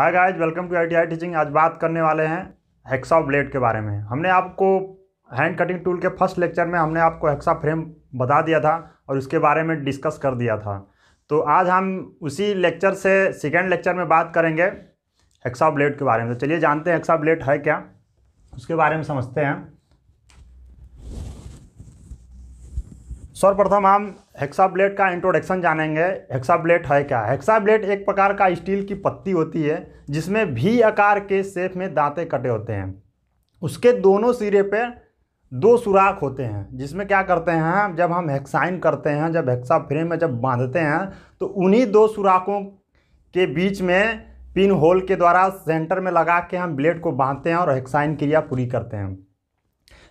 hi guys welcome to ITI teaching आज बात करने वाले हैं हेक्सा ब्लेड के बारे में हमने आपको हैंड कटिंग टूल के फर्स्ट लेक्चर में हमने आपको हेक्सा फ्रेम बता दिया था और उसके बारे में डिस्कस कर दिया था तो आज हम उसी लेक्चर से सेकेंड लेक्चर में बात करेंगे हेक्सा ब्लेड के बारे में तो चलिए जानते हैं हेक्सा ब्लेड है क्या उसके बारे में समझते हैं सर्वप्रथम हम हेक्सा ब्लेड का इंट्रोडक्शन जानेंगे हेक्सा ब्लेड है क्या हेक्सा ब्लेड एक प्रकार का स्टील की पत्ती होती है जिसमें भी आकार के शेप में दांते कटे होते हैं उसके दोनों सिरे पर दो सुराख होते हैं जिसमें क्या करते हैं जब हम हेक्साइन करते हैं जब हेक्सा फ्रेम में जब बांधते हैं तो उन्हीं दो सुराखों के बीच में पिन होल के द्वारा सेंटर में लगा के हम ब्लेड को बांधते हैं और हेक्साइन क्रिया पूरी करते हैं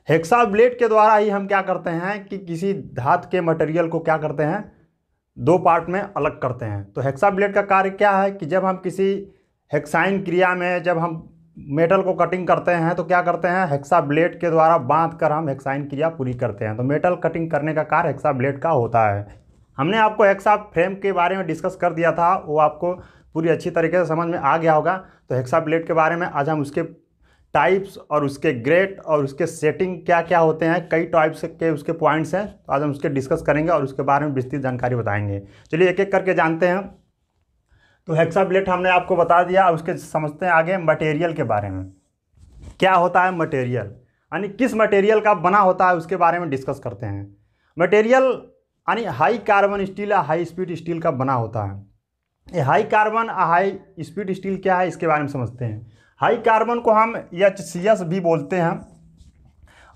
हेक्सा ब्लेड के द्वारा ही हम क्या करते हैं कि किसी धात के मटेरियल को क्या करते हैं दो पार्ट में अलग करते हैं तो हेक्सा ब्लेड का कार्य क्या है कि जब हम किसी हेक्साइन क्रिया में जब हम मेटल को कटिंग करते हैं तो क्या करते हैं हेक्सा ब्लेड के द्वारा बांध कर हम हेक्साइन क्रिया पूरी करते हैं तो मेटल कटिंग करने का कार्य हेक्सा ब्लेड का होता है हमने आपको हेक्सा फ्रेम के बारे में डिस्कस कर दिया था वो आपको पूरी अच्छी तरीके से समझ में आ गया होगा तो हेक्सा ब्लेड के बारे में आज हम उसके टाइप्स और उसके ग्रेट और उसके सेटिंग क्या क्या होते हैं कई टाइप्स के उसके पॉइंट्स हैं तो आज हम उसके डिस्कस करेंगे और उसके बारे में विस्तृत जानकारी बताएंगे चलिए एक एक करके जानते हैं तो हेक्सा ब्लेट हमने आपको बता दिया उसके समझते हैं आगे मटेरियल के बारे में क्या होता है मटेरियल यानी किस मटेरियल का बना होता है उसके बारे में डिस्कस करते हैं मटेरियल यानी हाई कार्बन स्टील या हाई स्पीड स्टील का बना होता है ये high carbon high speed steel क्या है इसके बारे में समझते हैं हाई कार्बन को हम एच सी एस भी बोलते हैं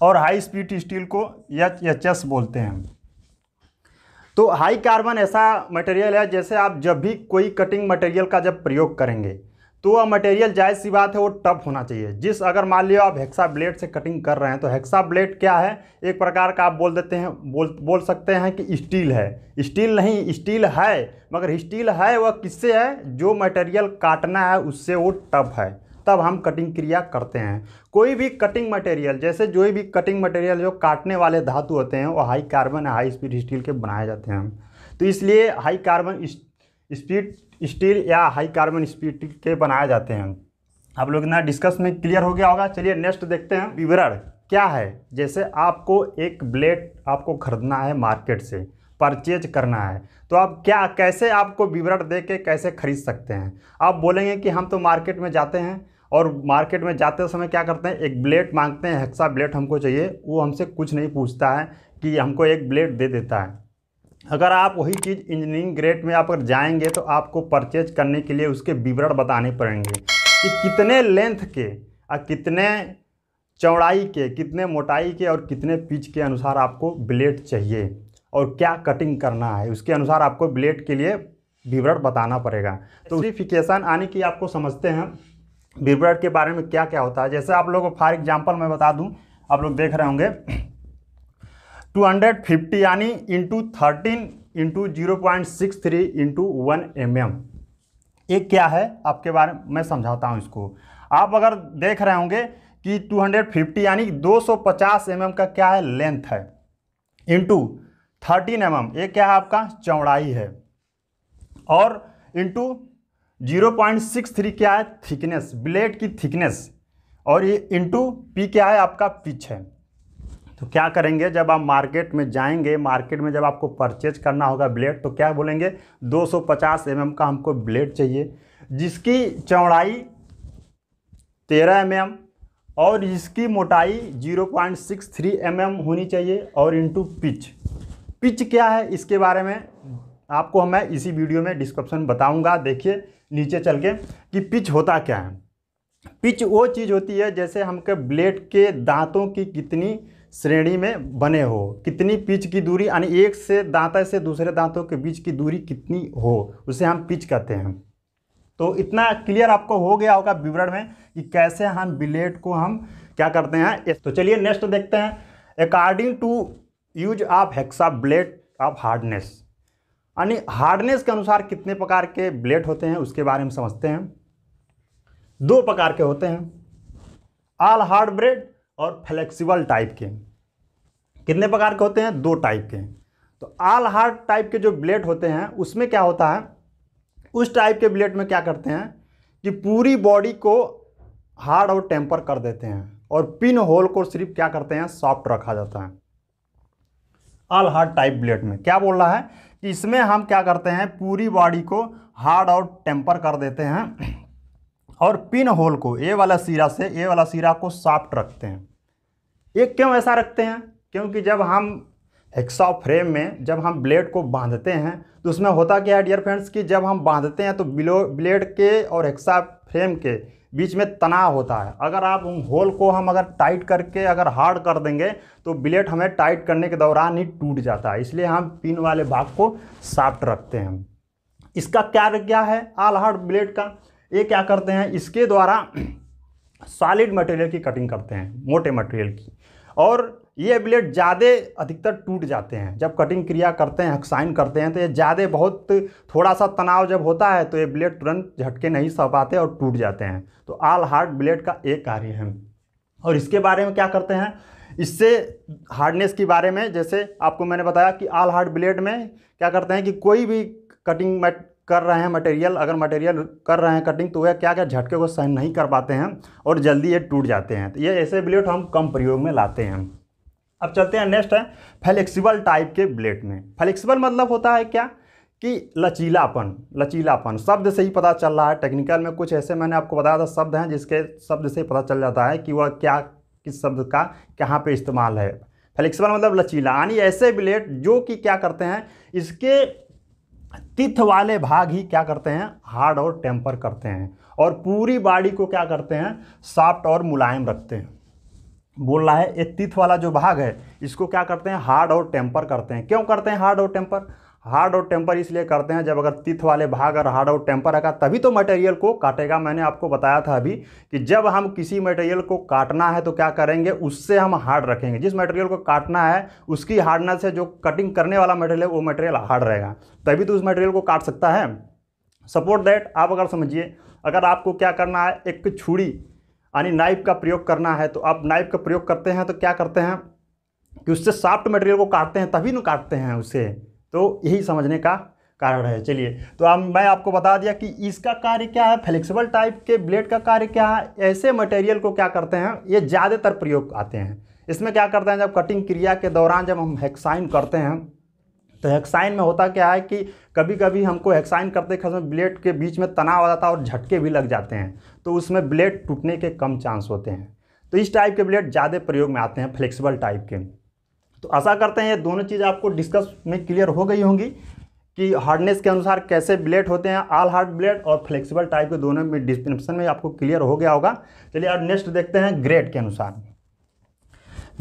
और हाई स्पीड स्टील को एच एच एस बोलते हैं तो हाई कार्बन ऐसा मटेरियल है जैसे आप जब भी कोई कटिंग मटेरियल का जब प्रयोग करेंगे तो वह मटेरियल जायज सी बात है वो टफ होना चाहिए जिस अगर मान लीजिए आप हेक्सा ब्लेड से कटिंग कर रहे हैं तो हेक्सा ब्लेड क्या है एक प्रकार का आप बोल देते हैं बोल बोल सकते हैं कि स्टील है स्टील नहीं स्टील है मगर स्टील है वह किससे है जो मटेरियल काटना है उससे वो टफ है तब हम कटिंग क्रिया करते हैं कोई भी कटिंग मटेरियल जैसे जो भी कटिंग मटेरियल जो काटने वाले धातु होते हैं वो high carbon high speed steel के बनाए जाते हैं तो इसलिए हाई कार्बन स्पीड स्टील या हाई कार्बन स्पीड के बनाए जाते हैं आप लोग ना डिस्कस में क्लियर हो गया होगा चलिए नेक्स्ट देखते हैं विवरण क्या है जैसे आपको एक ब्लेड आपको खरीदना है मार्केट से परचेज करना है तो आप क्या कैसे आपको विवरण दे के कैसे खरीद सकते हैं आप बोलेंगे कि हम तो मार्केट में जाते हैं और मार्केट में जाते समय क्या करते हैं एक ब्लेड मांगते हैं हेक्सा ब्लेड हमको चाहिए वो हमसे कुछ नहीं पूछता है कि हमको एक ब्लेड दे देता है अगर आप वही चीज़ इंजीनियरिंग ग्रेड में आप अगर जाएंगे तो आपको परचेज करने के लिए उसके विवरण बताने पड़ेंगे कि कितने लेंथ के और कितने चौड़ाई के कितने मोटाई के और कितने पिच के अनुसार आपको ब्लेड चाहिए और क्या कटिंग करना है उसके अनुसार आपको ब्लेड के लिए विवरण बताना पड़ेगा तो स्पेसिफिकेशन आने की आपको समझते हैं विवरण के बारे में क्या क्या होता है जैसे आप लोगों को फॉर एग्जाम्पल मैं बता दूँ आप लोग देख रहे होंगे 250 यानी into thirteen into zero point six three into one M M ये क्या है आपके बारे में मैं समझाता हूँ इसको आप अगर देख रहे होंगे कि 250 यानी 250 एम mm का क्या है लेंथ है इंटू थर्टीन एम ये क्या है आपका चौड़ाई है और into zero point six three क्या है थिकनेस ब्लेड की थिकनेस और ये इंटू पी क्या है आपका पिच है तो क्या करेंगे जब आप मार्केट में जाएंगे मार्केट में जब आपको परचेज करना होगा ब्लेड तो क्या बोलेंगे 250 सौ mm का हमको ब्लेड चाहिए जिसकी चौड़ाई 13 mm और इसकी मोटाई 0.63 mm होनी चाहिए और इनटू पिच पिच क्या है इसके बारे में आपको मैं इसी वीडियो में डिस्क्रिप्शन बताऊंगा देखिए नीचे चल के कि पिच होता क्या है पिच वो चीज़ होती है जैसे हमके ब्लेड के दांतों की कितनी श्रेणी में बने हो कितनी पिच की दूरी यानी एक से दांत से दूसरे दांतों के बीच की दूरी कितनी हो उसे हम पिच कहते हैं तो इतना क्लियर आपको हो गया होगा विवरण में कि कैसे हम ब्लेड को हम क्या करते हैं तो चलिए नेक्स्ट देखते हैं according to use of hexa blade of hardness यानी हार्डनेस के अनुसार कितने प्रकार के ब्लेड होते हैं उसके बारे में समझते हैं दो प्रकार के होते हैं आल हार्ड ब्लेड और फ्लेक्सिबल टाइप के कितने प्रकार के होते हैं दो टाइप के तो आल हार्ड टाइप के जो ब्लेड होते हैं उसमें क्या होता है उस टाइप के ब्लेड में क्या करते हैं कि पूरी बॉडी को हार्ड और टेम्पर कर देते हैं और पिन होल को सिर्फ क्या करते हैं सॉफ्ट रखा जाता है आल हार्ड टाइप ब्लेड में क्या बोल रहा है इसमें हम क्या करते हैं पूरी बॉडी को हार्ड और टेम्पर कर देते हैं और पिन होल को ए वाला सिरा से ए वाला सिरा को सॉफ्ट रखते हैं ये क्यों ऐसा रखते हैं क्योंकि जब हम हेक्सा फ्रेम में जब हम ब्लेड को बांधते हैं तो उसमें होता क्या है डियर फ्रेंड्स कि जब हम बांधते हैं तो ब्लेड के और हेक्सा फ्रेम के बीच में तनाव होता है अगर आप उन होल को हम अगर टाइट करके अगर हार्ड कर देंगे तो ब्लेड हमें टाइट करने के दौरान ही टूट जाता है इसलिए हम पिन वाले भाग को साफ्ट रखते हैं इसका क्या क्या है आल हार्ड ब्लेड का ये क्या करते हैं इसके द्वारा सॉलिड मटेरियल की कटिंग करते हैं मोटे मटेरियल की और ये ब्लेड ज़्यादा अधिकतर टूट जाते हैं जब कटिंग क्रिया करते हैं हक्साइन करते हैं तो ये ज़्यादा बहुत थोड़ा सा तनाव जब होता है तो ये ब्लेड तुरंत झटके नहीं सह पाते और टूट जाते हैं तो आल हार्ड ब्लेड का एक कार्य है और इसके बारे में क्या करते हैं इससे हार्डनेस के बारे में जैसे आपको मैंने बताया कि आल हार्ड ब्लेड में क्या करते हैं कि कोई भी कटिंग मैट कर रहे हैं मटेरियल अगर मटेरियल कर रहे हैं कटिंग तो वह क्या क्या झटके को सहन नहीं कर पाते हैं और जल्दी ये टूट जाते हैं तो ये ऐसे ब्लेड हम कम प्रयोग में लाते हैं अब चलते हैं नेक्स्ट है फ्लेक्सिबल टाइप के ब्लेड में फ्लेक्सिबल मतलब होता है क्या कि लचीलापन लचीलापन शब्द से ही पता चल रहा है टेक्निकल में कुछ ऐसे मैंने आपको बताया था शब्द हैं जिसके शब्द से ही पता चल जाता है कि वह क्या किस शब्द का कहाँ पे इस्तेमाल है फ्लेक्सिबल मतलब लचीला यानी ऐसे ब्लेड जो कि क्या करते हैं इसके तिथ वाले भाग ही क्या करते हैं हार्ड और टेम्पर करते हैं और पूरी बॉडी को क्या करते हैं सॉफ्ट और मुलायम रखते हैं बोल रहा है ये तिथ वाला जो भाग है इसको क्या करते हैं हार्ड और टेम्पर करते हैं क्यों करते हैं हार्ड और टेम्पर हार्ड और टेम्पर इसलिए करते हैं जब अगर तिथ वाले भाग अगर हार्ड और टेम्पर रहेगा तभी तो मटेरियल को काटेगा मैंने आपको बताया था अभी कि जब हम किसी मटेरियल को काटना है तो क्या करेंगे उससे हम हार्ड रखेंगे जिस मटेरियल को काटना है उसकी हार्डनेस से जो कटिंग करने वाला मटेरियल है वो मटेरियल हार्ड रहेगा तभी तो उस मटेरियल को काट सकता है सपोर्ट दैट आप अगर समझिए अगर आपको क्या करना है एक छुड़ी यानी नाइफ का प्रयोग करना है तो आप नाइफ का प्रयोग करते हैं तो क्या करते हैं कि उससे सॉफ्ट मटेरियल को काटते हैं तभी ना काटते हैं उसे तो यही समझने का कारण है चलिए तो अब मैं आपको बता दिया कि इसका कार्य क्या है फ्लेक्सिबल टाइप के ब्लेड का कार्य क्या है ऐसे मटेरियल को क्या करते हैं ये ज़्यादातर प्रयोग आते हैं इसमें क्या करते हैं जब कटिंग क्रिया के दौरान जब हम हेक्साइन करते हैं तो हेक्साइन में होता क्या है कि कभी कभी हमको हेक्साइन करते खस में ब्लेड के बीच में तनाव आ जाता है और झटके भी लग जाते हैं तो उसमें ब्लेड टूटने के कम चांस होते हैं तो इस टाइप के ब्लेड ज़्यादा प्रयोग में आते हैं फ्लेक्सिबल टाइप के तो आशा करते हैं ये दोनों चीज़ आपको डिस्कस में क्लियर हो गई होंगी कि हार्डनेस के अनुसार कैसे ब्लेड होते हैं आल हार्ड ब्लेड और फ्लेक्सिबल टाइप के दोनों में डिस्क्रिप्शन में आपको क्लियर हो गया होगा चलिए अब नेक्स्ट देखते हैं ग्रेड के अनुसार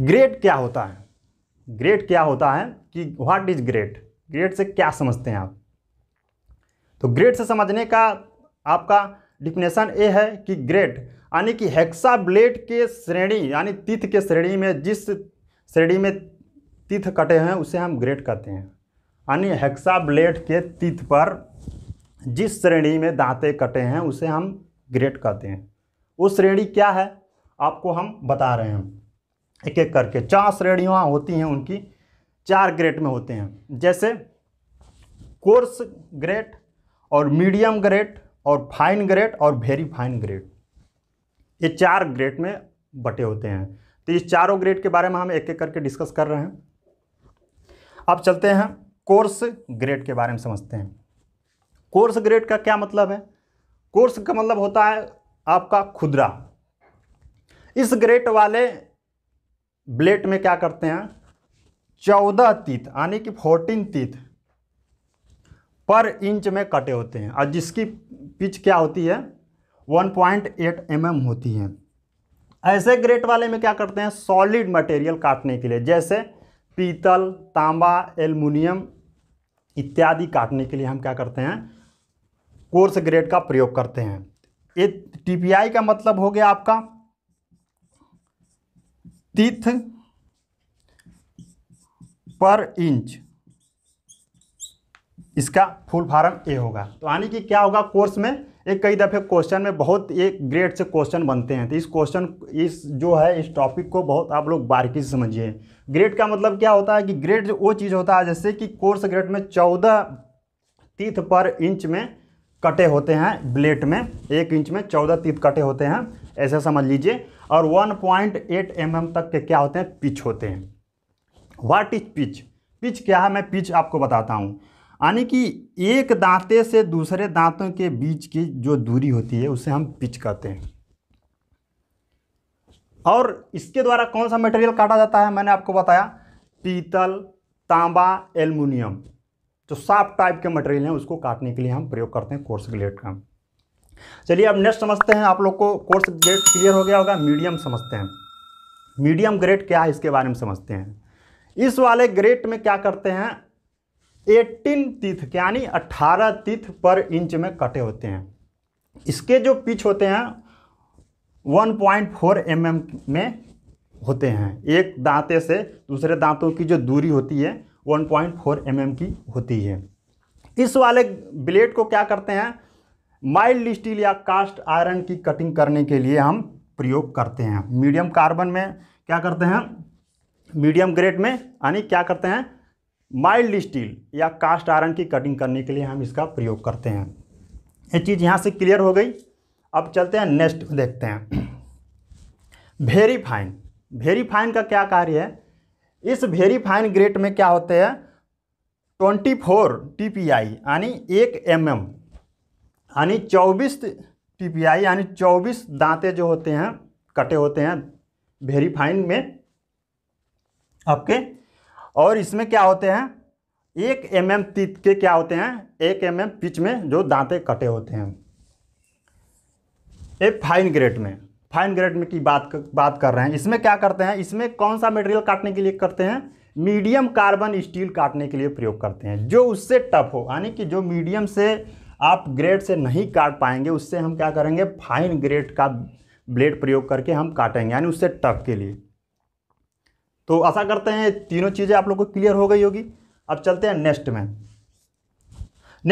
ग्रेड क्या होता है ग्रेट क्या होता है कि व्हाट इज ग्रेट ग्रेट से क्या समझते हैं आप तो ग्रेट से समझने का आपका डिफिनेशन ये है कि ग्रेट यानी कि हेक्सा ब्लेड के श्रेणी यानी तिथ के श्रेणी में जिस श्रेणी में तिथ कटे हैं उसे हम ग्रेट कहते हैं यानी हेक्सा ब्लेड के तिथ पर जिस श्रेणी में दांते कटे हैं उसे हम ग्रेट कहते हैं वो श्रेणी क्या है आपको हम बता रहे हैं एक एक करके चार श्रेणियाँ होती हैं उनकी चार ग्रेड में होते हैं जैसे कोर्स ग्रेड और मीडियम ग्रेड और फाइन ग्रेड और वेरी फाइन ग्रेड ये चार ग्रेड में बटे होते हैं तो इस चारों ग्रेड के बारे में हम एक एक करके डिस्कस कर रहे हैं अब चलते हैं कोर्स ग्रेड के बारे में समझते हैं कोर्स ग्रेड का क्या मतलब है कोर्स का मतलब होता है आपका खुदरा इस ग्रेड वाले ब्लेट में क्या करते हैं चौदह तीत यानी कि फोर्टीन तीत पर इंच में कटे होते हैं और जिसकी पिच क्या होती है 1.8 पॉइंट mm होती है ऐसे ग्रेट वाले में क्या करते हैं सॉलिड मटेरियल काटने के लिए जैसे पीतल तांबा एल्युमिनियम इत्यादि काटने के लिए हम क्या करते हैं कोर्स ग्रेड का प्रयोग करते हैं ये आई का मतलब हो गया आपका तीथ पर इंच इसका फुल फार्म ए होगा तो यानी कि क्या होगा कोर्स में एक कई दफ़े क्वेश्चन में बहुत एक ग्रेड से क्वेश्चन बनते हैं तो इस क्वेश्चन इस जो है इस टॉपिक को बहुत आप लोग बारीकी से समझिए ग्रेड का मतलब क्या होता है कि ग्रेड वो चीज़ होता है जैसे कि कोर्स ग्रेड में चौदह तीथ पर इंच में कटे होते हैं ब्लेड में एक इंच में चौदह तीर्थ कटे होते हैं ऐसा समझ लीजिए और 1.8 पॉइंट mm तक के क्या होते हैं पिच होते हैं वाट इज पिच पिच क्या है मैं पिच आपको बताता हूँ यानी कि एक दांते से दूसरे दांतों के बीच की जो दूरी होती है उसे हम पिच कहते हैं और इसके द्वारा कौन सा मटेरियल काटा जाता है मैंने आपको बताया पीतल तांबा एल्युमिनियम जो साफ टाइप के मटेरियल हैं उसको काटने के लिए हम प्रयोग करते हैं कोर्स ग्लेट का चलिए अब नेक्स्ट समझते हैं आप लोग को कोर्स ग्रेड क्लियर हो गया होगा मीडियम समझते हैं मीडियम ग्रेड क्या है इसके बारे में समझते हैं इस वाले ग्रेड में क्या करते हैं एट्टीन तीथ यानी अट्ठारह तीथ पर इंच में कटे होते हैं इसके जो पिच होते हैं 1.4 पॉइंट mm में होते हैं एक दांते से दूसरे दांतों की जो दूरी होती है 1.4 पॉइंट mm की होती है इस वाले ब्लेड को क्या करते हैं माइल्ड स्टील या कास्ट आयरन की कटिंग करने के लिए हम प्रयोग करते हैं मीडियम कार्बन में क्या करते हैं मीडियम ग्रेड में यानी क्या करते हैं माइल्ड स्टील या कास्ट आयरन की कटिंग करने के लिए हम इसका प्रयोग करते हैं ये चीज़ यहाँ से क्लियर हो गई अब चलते हैं नेक्स्ट देखते हैं वेरी फाइन वेरी फाइन का क्या कार्य है इस वेरी फाइन ग्रेड में क्या होते हैं 24 टी पी आई यानी एक एम एम यानी चौबीस टीपीआई यानी चौबीस दांते जो होते हैं कटे होते हैं वेरीफाइन में आपके और इसमें क्या होते हैं एक एम एम तीत के क्या होते हैं एक एम एम पिच में जो दांते कटे होते हैं ये फाइन ग्रेड में फाइन ग्रेड में की बात बात कर रहे हैं इसमें क्या करते हैं इसमें कौन सा मटेरियल काटने के लिए करते हैं मीडियम कार्बन स्टील काटने के लिए प्रयोग करते हैं जो उससे टफ हो यानी कि जो मीडियम से आप ग्रेड से नहीं काट पाएंगे उससे हम क्या करेंगे फाइन ग्रेड का ब्लेड प्रयोग करके हम काटेंगे यानी उससे टफ के लिए तो आशा करते हैं तीनों चीज़ें आप लोग को क्लियर हो गई होगी अब चलते हैं नेक्स्ट में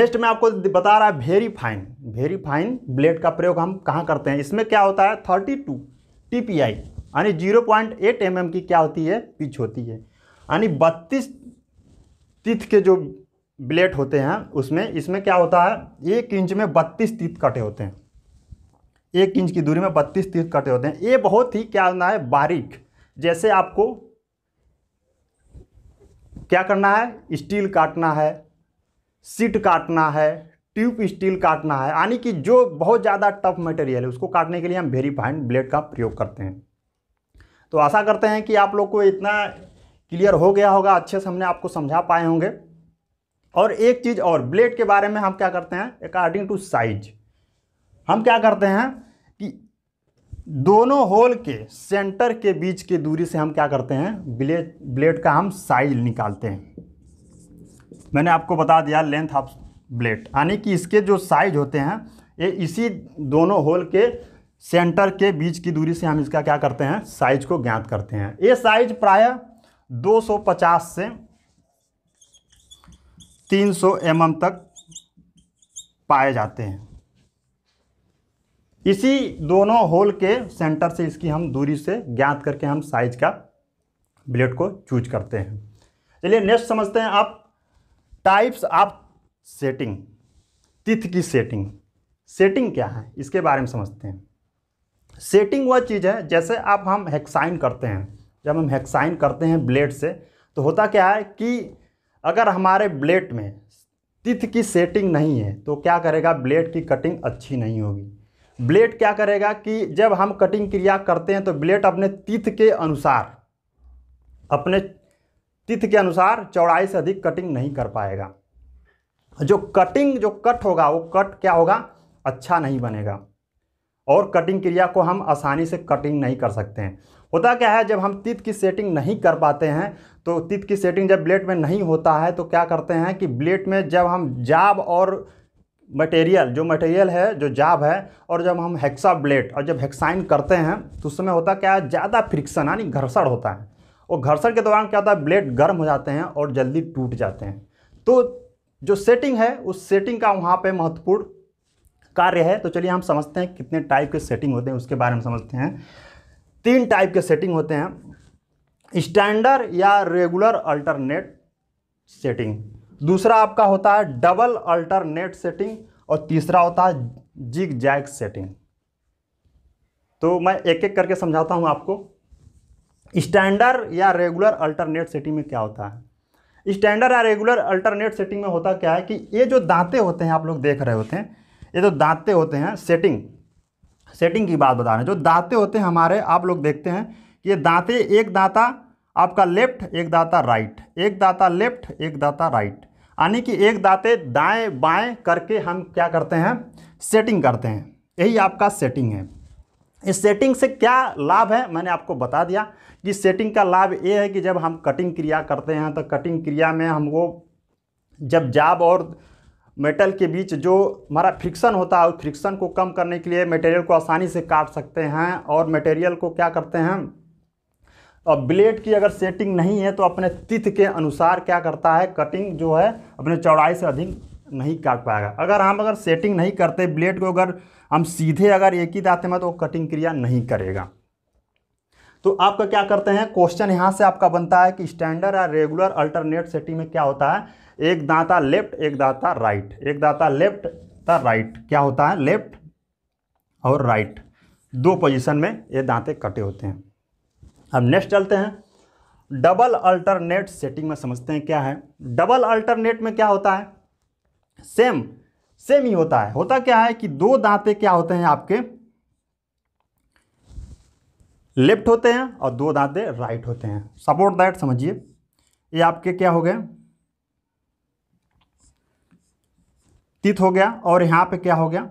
नेक्स्ट में आपको बता रहा है very fine very fine blade का प्रयोग हम कहाँ करते हैं इसमें क्या होता है thirty two T P I यानी zero point eight M M की क्या होती है पिच होती है यानी बत्तीस तिथ के जो ब्लेड होते हैं उसमें इसमें क्या होता है एक इंच में बत्तीस तीत कटे होते हैं एक इंच की दूरी में बत्तीस तीत कटे होते हैं ये बहुत ही क्या होना है बारीक जैसे आपको क्या करना है स्टील काटना है सीट काटना है ट्यूब स्टील काटना है यानी कि जो बहुत ज़्यादा टफ मटेरियल है उसको काटने के लिए हम वेरी फाइन ब्लेड का प्रयोग करते हैं तो आशा करते हैं कि आप लोग को इतना क्लियर हो गया होगा अच्छे से हमने आपको समझा पाए होंगे और एक चीज़ और ब्लेड के बारे में हम क्या करते हैं अकॉर्डिंग टू साइज हम क्या करते हैं कि दोनों होल के सेंटर के बीच की दूरी से हम क्या करते हैं ब्लेड ब्लेड का हम साइज निकालते हैं मैंने आपको बता दिया लेंथ ऑफ ब्लेड यानी कि इसके जो साइज होते हैं ये इसी दोनों होल के सेंटर के बीच की दूरी से हम इसका क्या करते हैं साइज को ज्ञात करते हैं ये साइज प्रायः 250 से तीन सौ एम तक पाए जाते हैं इसी दोनों होल के सेंटर से इसकी हम दूरी से ज्ञात करके हम साइज का ब्लेड को चूज करते हैं चलिए नेक्स्ट समझते हैं आप टाइप्स ऑफ सेटिंग तिथ की सेटिंग सेटिंग क्या है इसके बारे में समझते हैं सेटिंग वह चीज़ है जैसे आप हम हेक्साइन करते हैं जब हम हेक्साइन करते हैं ब्लेड से तो होता क्या है कि अगर हमारे ब्लेड में तिथ की सेटिंग नहीं है तो क्या करेगा ब्लेड की कटिंग अच्छी नहीं होगी ब्लेड क्या करेगा कि जब हम कटिंग क्रिया करते हैं तो ब्लेड अपने तिथ के अनुसार अपने तिथ के अनुसार चौड़ाई से अधिक कटिंग नहीं कर पाएगा जो कटिंग जो कट होगा वो कट क्या होगा अच्छा नहीं बनेगा और कटिंग क्रिया को हम आसानी से कटिंग नहीं कर सकते हैं होता क्या है जब हम तिथ की सेटिंग नहीं कर पाते हैं तो तित की सेटिंग जब ब्लेड में नहीं होता है तो क्या करते हैं कि ब्लेड में जब हम जाब और मटेरियल जो मटेरियल है जो जाब है और जब हम हेक्सा ब्लेड और जब हेक्साइन करते हैं तो उस समय होता क्या है ज़्यादा फ्रिक्शन यानी घर्षण होता है और घर्षण के दौरान क्या होता है ब्लेड गर्म हो जाते हैं और जल्दी टूट जाते हैं तो जो सेटिंग है उस सेटिंग का वहाँ पर महत्वपूर्ण कार्य है तो चलिए हम समझते हैं कितने टाइप के सेटिंग होते हैं उसके बारे में समझते हैं तीन टाइप के सेटिंग होते हैं स्टैंडर्ड या रेगुलर अल्टरनेट सेटिंग दूसरा आपका होता है डबल अल्टरनेट सेटिंग और तीसरा होता है जिग जैग सेटिंग तो मैं एक एक करके समझाता हूँ आपको स्टैंडर्ड या रेगुलर अल्टरनेट सेटिंग में क्या होता है स्टैंडर्ड या रेगुलर अल्टरनेट सेटिंग में होता क्या है कि ये जो दांते होते हैं आप लोग देख रहे होते हैं ये जो दांते होते हैं सेटिंग सेटिंग की बात बता रहे हैं जो दांते होते हैं हमारे आप लोग देखते हैं ये दांते एक दांता आपका लेफ्ट एक दांता राइट एक दांता लेफ्ट एक दांता राइट यानी कि एक दांते दाएं बाएं करके हम क्या करते हैं सेटिंग करते हैं यही आपका सेटिंग है इस सेटिंग से क्या लाभ है मैंने आपको बता दिया कि सेटिंग का लाभ ये है कि जब हम कटिंग क्रिया करते हैं तो कटिंग क्रिया में हमको जब जाब और मेटल के बीच जो हमारा फ्रिक्शन होता है उस फ्रिक्शन को कम करने के लिए मटेरियल को आसानी से काट सकते हैं और मटेरियल को क्या करते हैं और ब्लेड की अगर सेटिंग नहीं है तो अपने तिथ के अनुसार क्या करता है कटिंग जो है अपने चौड़ाई से अधिक नहीं काट पाएगा अगर हम अगर सेटिंग नहीं करते ब्लेड को अगर हम सीधे अगर एक ही दाते में तो कटिंग क्रिया नहीं करेगा तो आपका क्या करते हैं क्वेश्चन यहाँ से आपका बनता है कि स्टैंडर्ड या रेगुलर अल्टरनेट सेटिंग में क्या होता है एक दांता लेफ्ट एक दांता राइट एक दांता लेफ्ट द राइट क्या होता है लेफ्ट और राइट दो पोजीशन में ये दांते कटे होते हैं अब नेक्स्ट चलते हैं डबल अल्टरनेट सेटिंग में समझते हैं क्या है डबल अल्टरनेट में क्या होता है सेम सेम ही होता है होता क्या है कि दो दांते क्या होते हैं आपके लेफ्ट होते हैं और दो दांते राइट होते हैं सपोर्ट दैट समझिए ये आपके क्या हो गए तीत हो गया और यहां पे क्या हो गया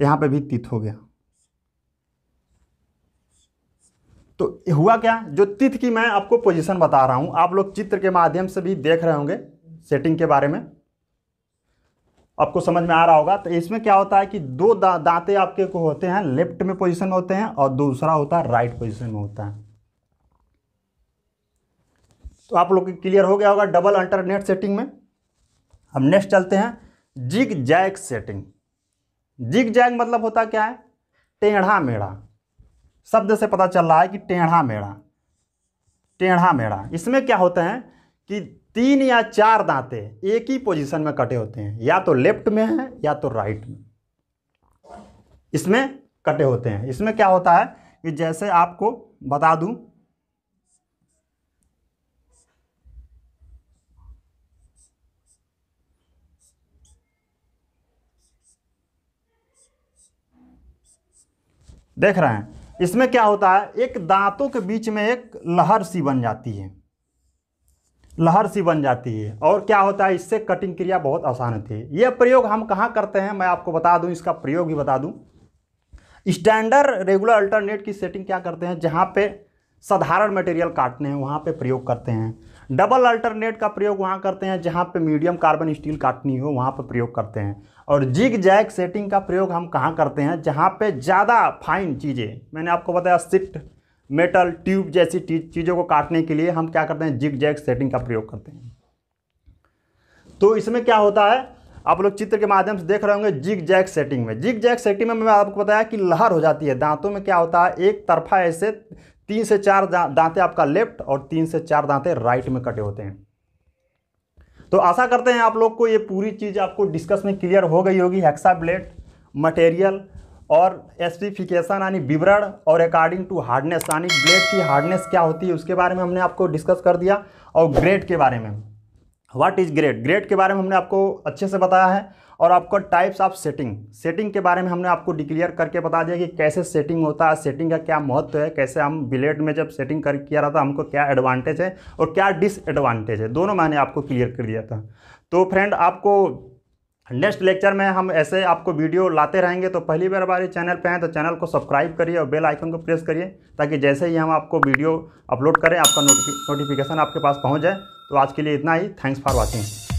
यहां पे भी तित हो गया तो हुआ क्या जो तिथ की मैं आपको पोजीशन बता रहा हूँ आप लोग चित्र के माध्यम से भी देख रहे होंगे सेटिंग के बारे में आपको समझ में आ रहा होगा तो इसमें क्या होता है कि दो दा, दांते आपके को होते हैं लेफ्ट में पोजीशन होते हैं और दूसरा होता है राइट पोजीशन में होता है तो आप लोग क्लियर हो गया होगा डबल अल्टरनेट सेटिंग में हम नेक्स्ट चलते हैं zig zag setting zig zag मतलब होता क्या है टेढ़ा मेढ़ा शब्द से पता चल रहा है कि टेढ़ा मेढ़ा टेढ़ा मेढ़ा इसमें क्या होते हैं कि तीन या चार दांते एक ही पोजीशन में कटे होते हैं या तो लेफ्ट में है या तो राइट में इसमें कटे होते हैं इसमें क्या होता है कि जैसे आपको बता दूं देख रहे हैं इसमें क्या होता है एक दांतों के बीच में एक लहर सी बन जाती है लहर सी बन जाती है और क्या होता है इससे कटिंग क्रिया बहुत आसान होती है यह प्रयोग हम कहाँ करते हैं मैं आपको बता दूं इसका प्रयोग भी बता दूं स्टैंडर्ड रेगुलर अल्टरनेट की सेटिंग क्या करते हैं जहाँ पे साधारण मटेरियल काटने हैं वहाँ पे प्रयोग करते हैं डबल अल्टरनेट का प्रयोग वहाँ करते हैं जहाँ पे मीडियम कार्बन स्टील काटनी हो वहाँ पर प्रयोग करते हैं और जिग जैक सेटिंग का प्रयोग हम कहाँ करते हैं जहाँ पे ज़्यादा फाइन चीज़ें मैंने आपको बताया सिट मेटल ट्यूब जैसी चीज़ों को काटने के लिए हम क्या करते हैं जिग जैक सेटिंग का प्रयोग करते हैं तो इसमें क्या होता है आप लोग चित्र के माध्यम से देख रहे होंगे जिग जैक सेटिंग में जिग जैक सेटिंग में मैं आपको बताया कि लहर हो जाती है दांतों में क्या होता है एक तरफा ऐसे तीन से चार दांते आपका लेफ्ट और तीन से चार दांते राइट में कटे होते हैं तो आशा करते हैं आप लोग को ये पूरी चीज़ आपको डिस्कस में क्लियर हो गई होगी हेक्सा ब्लेड मटेरियल और स्पेसिफिकेशन यानी विवरण और अकॉर्डिंग टू हार्डनेस यानी ब्लेड की हार्डनेस क्या होती है उसके बारे में हमने आपको डिस्कस कर दिया और ग्रेड के बारे में व्हाट इज़ ग्रेड ग्रेड के बारे में हमने आपको अच्छे से बताया है और आपको टाइप्स ऑफ सेटिंग सेटिंग के बारे में हमने आपको डिक्लेयर करके बता दिया कि कैसे सेटिंग होता है सेटिंग का क्या महत्व है कैसे हम बिलेट में जब सेटिंग कर किया रहा था हमको क्या एडवांटेज है और क्या डिसएडवांटेज है दोनों मैंने आपको क्लियर कर दिया था तो फ्रेंड आपको नेक्स्ट लेक्चर में हम ऐसे आपको वीडियो लाते रहेंगे तो पहली बार हमारे चैनल पे हैं तो चैनल को सब्सक्राइब करिए और बेल आइकन को प्रेस करिए ताकि जैसे ही हम आपको वीडियो अपलोड करें आपका नोटिफिकेशन आपके पास पहुंच जाए तो आज के लिए इतना ही थैंक्स फॉर वॉचिंग